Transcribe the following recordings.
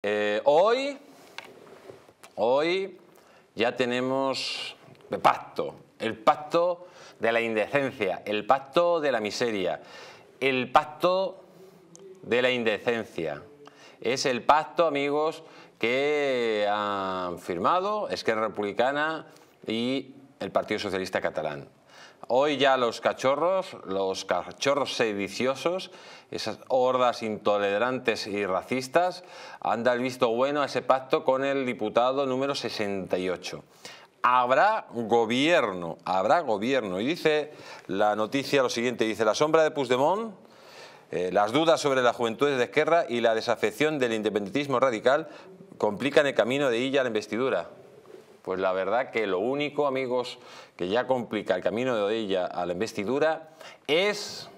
Eh, hoy, hoy ya tenemos el pacto, el pacto de la indecencia, el pacto de la miseria, el pacto de la indecencia. Es el pacto, amigos, que han firmado Esquerra Republicana y el Partido Socialista Catalán. Hoy ya los cachorros, los cachorros sediciosos, esas hordas intolerantes y racistas, han dado el visto bueno a ese pacto con el diputado número 68. Habrá gobierno, habrá gobierno. Y dice la noticia lo siguiente, dice la sombra de Puigdemont, eh, las dudas sobre la juventud de Esquerra y la desafección del independentismo radical complican el camino de Illa a la investidura. Pues la verdad que lo único, amigos, que ya complica el camino de ella a la investidura es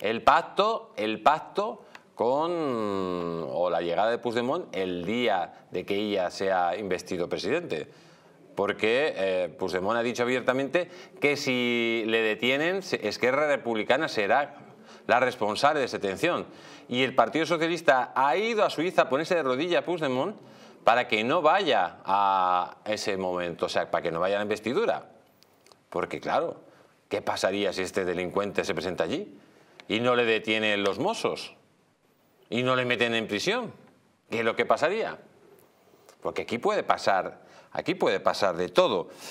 el pacto, el pacto con o la llegada de Puigdemont el día de que ella sea investido presidente. Porque eh, Puigdemont ha dicho abiertamente que si le detienen, Esquerra Republicana será la responsable de esa detención. Y el Partido Socialista ha ido a Suiza a ponerse de rodillas a Puigdemont para que no vaya a ese momento, o sea, para que no vaya a la investidura. Porque claro, ¿qué pasaría si este delincuente se presenta allí y no le detienen los mozos y no le meten en prisión? ¿Qué es lo que pasaría? Porque aquí puede pasar, aquí puede pasar de todo.